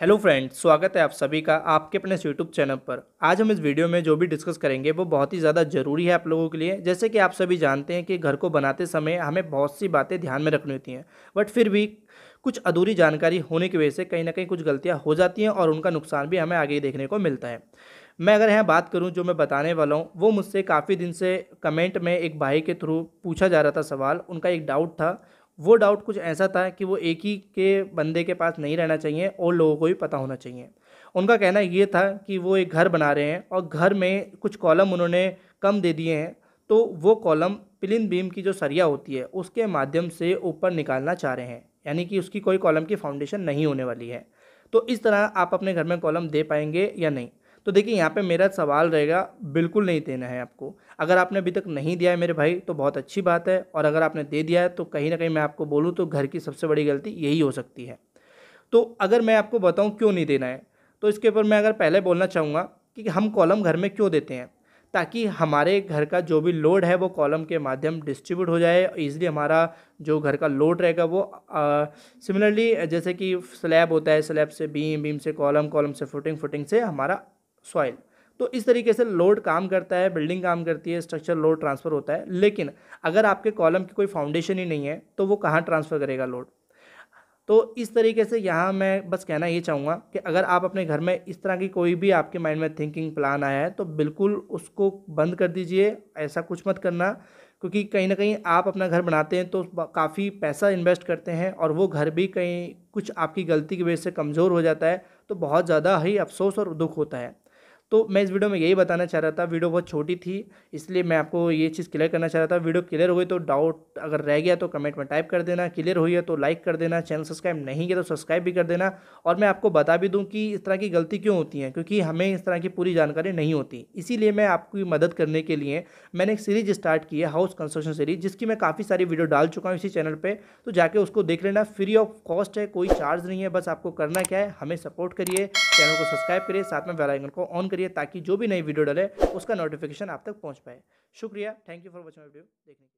hello friends स्वागत है आप सभी का आपके अपने यूट्यूब चैनल पर आज हम इस वीडियो में जो भी डिस्कस करेंगे वो बहुत ही ज़्यादा ज़रूरी है आप लोगों के लिए जैसे कि आप सभी जानते हैं कि घर को बनाते समय हमें बहुत सी बातें ध्यान में रखनी होती हैं बट फिर भी कुछ अधूरी जानकारी होने की वजह से कहीं ना कहीं कुछ गलतियाँ हो जाती हैं और उनका नुकसान भी हमें आगे देखने को मिलता है मैं अगर यहाँ बात करूँ जो मैं बताने वाला हूँ वो मुझसे काफ़ी दिन से कमेंट में एक भाई के थ्रू पूछा जा रहा था सवाल उनका एक डाउट था वो डाउट कुछ ऐसा था कि वो एक ही के बंदे के पास नहीं रहना चाहिए और लोगों को भी पता होना चाहिए उनका कहना ये था कि वो एक घर बना रहे हैं और घर में कुछ कॉलम उन्होंने कम दे दिए हैं तो वो कॉलम प्लिन बीम की जो सरिया होती है उसके माध्यम से ऊपर निकालना चाह रहे हैं यानी कि उसकी कोई कॉलम की फाउंडेशन नहीं होने वाली है तो इस तरह आप अपने घर में कॉलम दे पाएंगे या नहीं तो देखिए यहाँ पे मेरा सवाल रहेगा बिल्कुल नहीं देना है आपको अगर आपने अभी तक नहीं दिया है मेरे भाई तो बहुत अच्छी बात है और अगर आपने दे दिया है तो कहीं ना कहीं मैं आपको बोलूँ तो घर की सबसे बड़ी गलती यही हो सकती है तो अगर मैं आपको बताऊँ क्यों नहीं देना है तो इसके ऊपर मैं अगर पहले बोलना चाहूँगा कि हम कॉलम घर में क्यों देते हैं ताकि हमारे घर का जो भी लोड है वो कॉलम के माध्यम डिस्ट्रीब्यूट हो जाए ईजिली हमारा जो घर का लोड रहेगा वो सिमिलरली जैसे कि स्लैब होता है स्लैब से बीम बीम से कॉलम कॉलम से फुटिंग फुटिंग से हमारा सॉइल तो इस तरीके से लोड काम करता है बिल्डिंग काम करती है स्ट्रक्चर लोड ट्रांसफ़र होता है लेकिन अगर आपके कॉलम की कोई फाउंडेशन ही नहीं है तो वो कहाँ ट्रांसफ़र करेगा लोड तो इस तरीके से यहाँ मैं बस कहना ये चाहूँगा कि अगर आप अपने घर में इस तरह की कोई भी आपके माइंड में थिंकिंग प्लान आया है तो बिल्कुल उसको बंद कर दीजिए ऐसा कुछ मत करना क्योंकि कहीं ना कहीं आप अपना घर बनाते हैं तो काफ़ी पैसा इन्वेस्ट करते हैं और वो घर भी कहीं कुछ आपकी गलती की वजह से कमज़ोर हो जाता है तो बहुत ज़्यादा ही अफसोस और दुख होता है तो मैं इस वीडियो में यही बताना चाह रहा था वीडियो बहुत छोटी थी इसलिए मैं आपको ये चीज़ क्लियर करना चाह रहा था वीडियो क्लियर हुई तो डाउट अगर रह गया तो कमेंट में टाइप कर देना क्लियर हुई है तो लाइक कर देना चैनल सब्सक्राइब नहीं किया तो सब्सक्राइब भी कर देना और मैं आपको बता भी दूँ कि इस तरह की गलती क्यों होती है क्योंकि हमें इस तरह की पूरी जानकारी नहीं होती इसीलिए मैं आपकी मदद करने के लिए मैंने एक सीरीज स्टार्ट की है हाउस कंस्ट्रक्शन सीरीज जिसकी मैं काफ़ी सारी वीडियो डाल चुका हूँ इसी चैनल पर तो जाके उसको देख लेना फ्री ऑफ कॉस्ट है कोई चार्ज नहीं है बस आपको करना क्या है हमें सपोर्ट करिए चैनल को सब्सक्राइब करिए साथ में बेलाइकन को ऑन करिए ताकि जो भी नई वीडियो डले उसका नोटिफिकेशन आप तक पहुँच पाए शुक्रिया thank you for watching video देखने के